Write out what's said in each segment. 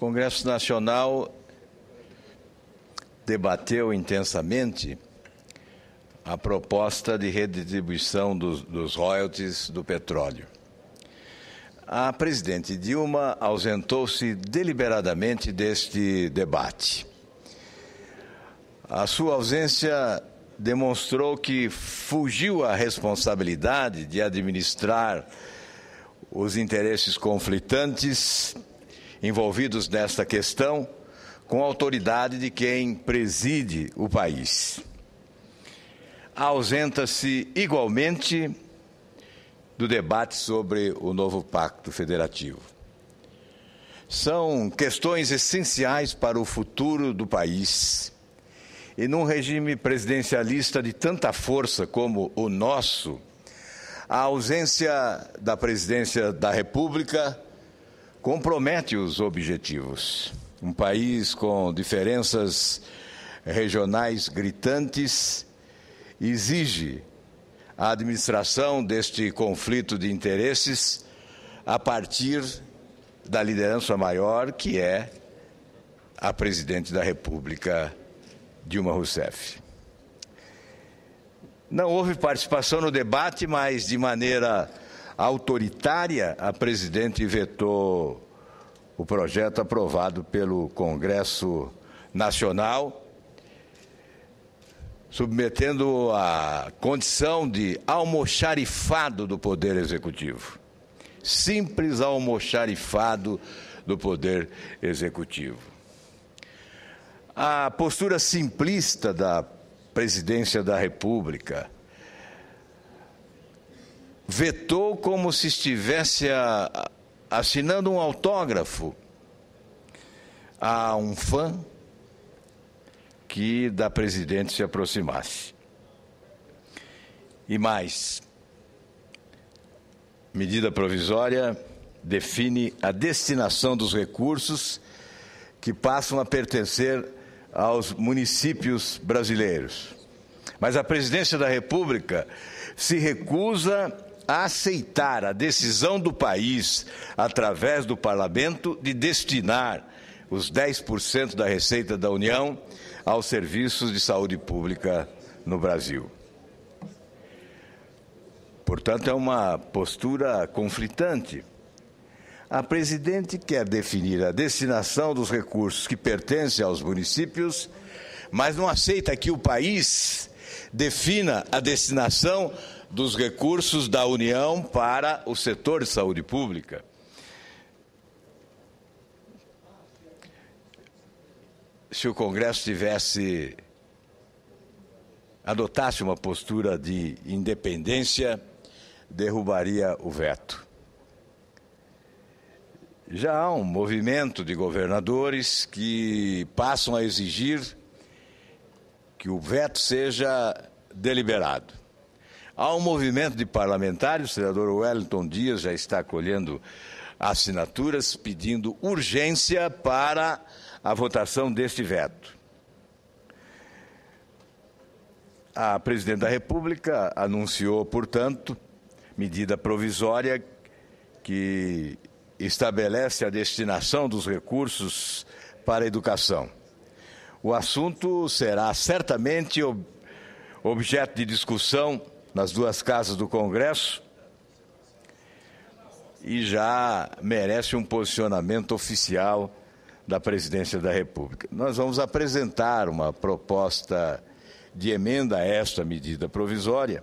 O Congresso Nacional debateu intensamente a proposta de redistribuição dos, dos royalties do petróleo. A presidente Dilma ausentou-se deliberadamente deste debate. A sua ausência demonstrou que fugiu à responsabilidade de administrar os interesses conflitantes envolvidos nesta questão com a autoridade de quem preside o país. Ausenta-se igualmente do debate sobre o novo Pacto Federativo. São questões essenciais para o futuro do país. E num regime presidencialista de tanta força como o nosso, a ausência da presidência da República compromete os objetivos. Um país com diferenças regionais gritantes exige a administração deste conflito de interesses a partir da liderança maior, que é a presidente da República, Dilma Rousseff. Não houve participação no debate, mas de maneira autoritária, a presidente vetou o projeto aprovado pelo Congresso Nacional, submetendo a condição de almoxarifado do Poder Executivo. Simples almoxarifado do Poder Executivo. A postura simplista da presidência da República vetou como se estivesse a, assinando um autógrafo a um fã que da presidente se aproximasse. E mais, medida provisória define a destinação dos recursos que passam a pertencer aos municípios brasileiros. Mas a presidência da República se recusa a aceitar a decisão do país, através do parlamento, de destinar os 10% da receita da União aos serviços de saúde pública no Brasil. Portanto, é uma postura conflitante. A presidente quer definir a destinação dos recursos que pertencem aos municípios, mas não aceita que o país defina a destinação dos recursos da União para o setor de saúde pública. Se o Congresso tivesse adotasse uma postura de independência, derrubaria o veto. Já há um movimento de governadores que passam a exigir que o veto seja deliberado. Há um movimento de parlamentares, o senador Wellington Dias já está colhendo assinaturas pedindo urgência para a votação deste veto. A presidente da República anunciou, portanto, medida provisória que estabelece a destinação dos recursos para a educação. O assunto será certamente objeto de discussão nas duas casas do Congresso e já merece um posicionamento oficial da Presidência da República. Nós vamos apresentar uma proposta de emenda a esta medida provisória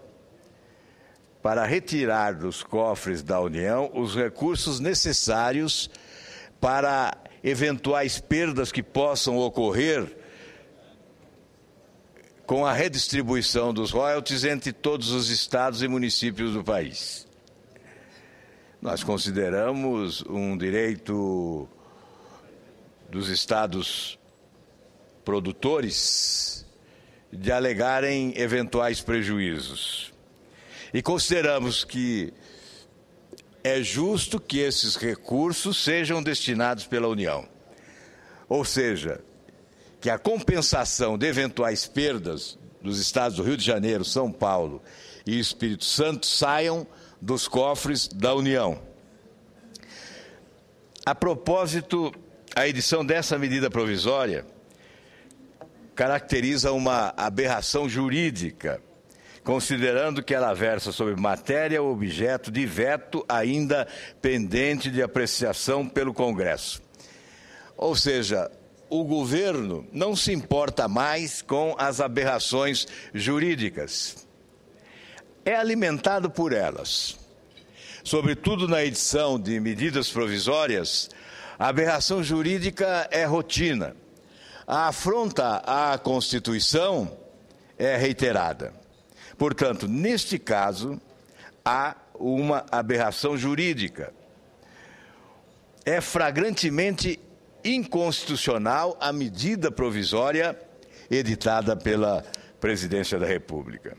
para retirar dos cofres da União os recursos necessários para eventuais perdas que possam ocorrer com a redistribuição dos royalties entre todos os estados e municípios do país. Nós consideramos um direito dos estados produtores de alegarem eventuais prejuízos. E consideramos que é justo que esses recursos sejam destinados pela União. Ou seja, que a compensação de eventuais perdas dos estados do Rio de Janeiro, São Paulo e Espírito Santo saiam dos cofres da União. A propósito, a edição dessa medida provisória caracteriza uma aberração jurídica, considerando que ela versa sobre matéria ou objeto de veto ainda pendente de apreciação pelo Congresso. Ou seja, o governo não se importa mais com as aberrações jurídicas. É alimentado por elas. Sobretudo na edição de medidas provisórias, a aberração jurídica é rotina. A afronta à Constituição é reiterada. Portanto, neste caso, há uma aberração jurídica. É flagrantemente inconstitucional a medida provisória editada pela Presidência da República.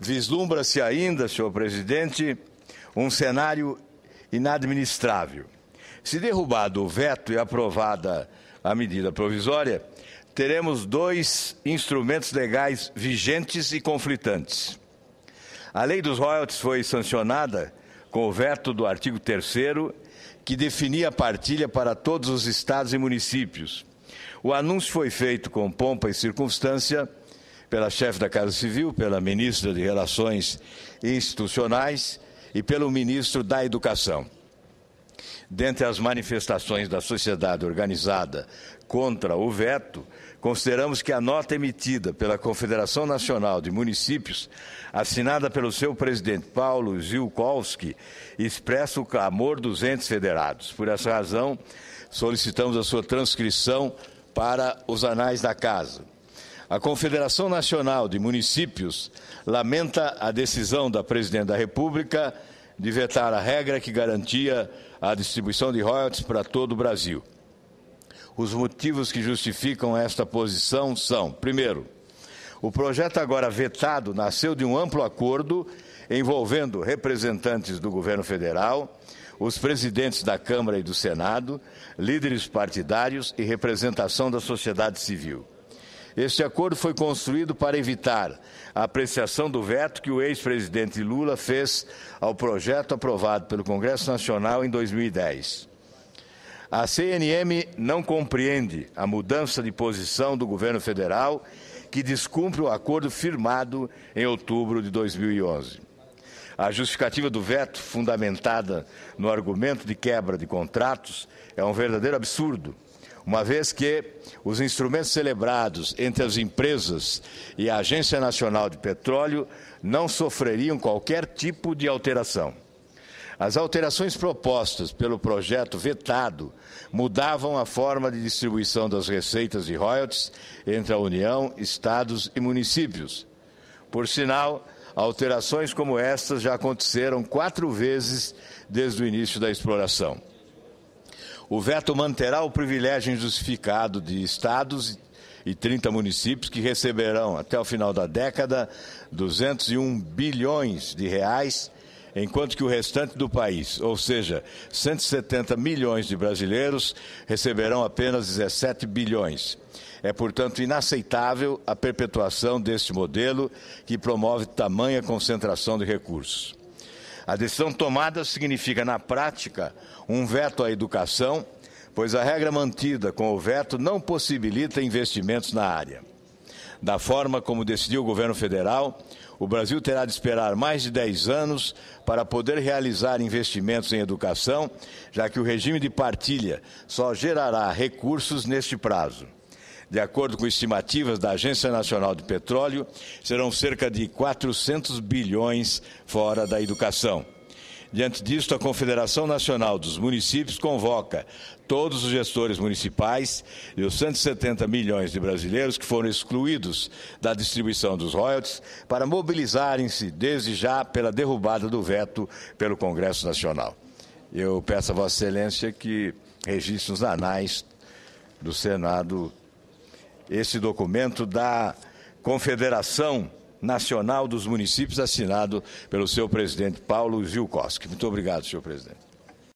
Vislumbra-se ainda, senhor presidente, um cenário inadministrável. Se derrubado o veto e aprovada a medida provisória, teremos dois instrumentos legais vigentes e conflitantes. A lei dos royalties foi sancionada com o veto do artigo 3 que definia a partilha para todos os estados e municípios. O anúncio foi feito com pompa e circunstância pela chefe da Casa Civil, pela ministra de Relações Institucionais e pelo ministro da Educação. Dentre as manifestações da sociedade organizada contra o veto, consideramos que a nota emitida pela Confederação Nacional de Municípios, assinada pelo seu presidente Paulo Zilkowski, expressa o clamor dos entes federados. Por essa razão, solicitamos a sua transcrição para os anais da Casa. A Confederação Nacional de Municípios lamenta a decisão da Presidente da República de vetar a regra que garantia a distribuição de royalties para todo o Brasil. Os motivos que justificam esta posição são: primeiro, o projeto agora vetado nasceu de um amplo acordo envolvendo representantes do governo federal, os presidentes da Câmara e do Senado, líderes partidários e representação da sociedade civil. Este acordo foi construído para evitar a apreciação do veto que o ex-presidente Lula fez ao projeto aprovado pelo Congresso Nacional em 2010. A CNM não compreende a mudança de posição do governo federal que descumpre o acordo firmado em outubro de 2011. A justificativa do veto, fundamentada no argumento de quebra de contratos, é um verdadeiro absurdo uma vez que os instrumentos celebrados entre as empresas e a Agência Nacional de Petróleo não sofreriam qualquer tipo de alteração. As alterações propostas pelo projeto vetado mudavam a forma de distribuição das receitas e royalties entre a União, estados e municípios. Por sinal, alterações como estas já aconteceram quatro vezes desde o início da exploração. O veto manterá o privilégio injustificado de estados e 30 municípios que receberão, até o final da década, 201 bilhões de reais, enquanto que o restante do país, ou seja, 170 milhões de brasileiros, receberão apenas 17 bilhões. É, portanto, inaceitável a perpetuação deste modelo que promove tamanha concentração de recursos. A decisão tomada significa, na prática, um veto à educação, pois a regra mantida com o veto não possibilita investimentos na área. Da forma como decidiu o governo federal, o Brasil terá de esperar mais de 10 anos para poder realizar investimentos em educação, já que o regime de partilha só gerará recursos neste prazo. De acordo com estimativas da Agência Nacional de Petróleo, serão cerca de 400 bilhões fora da educação. Diante disso, a Confederação Nacional dos Municípios convoca todos os gestores municipais e os 170 milhões de brasileiros que foram excluídos da distribuição dos royalties para mobilizarem-se desde já pela derrubada do veto pelo Congresso Nacional. Eu peço a Vossa Excelência que registre os anais do Senado esse documento da Confederação Nacional dos Municípios, assinado pelo seu presidente Paulo Zilkowski. Muito obrigado, senhor presidente.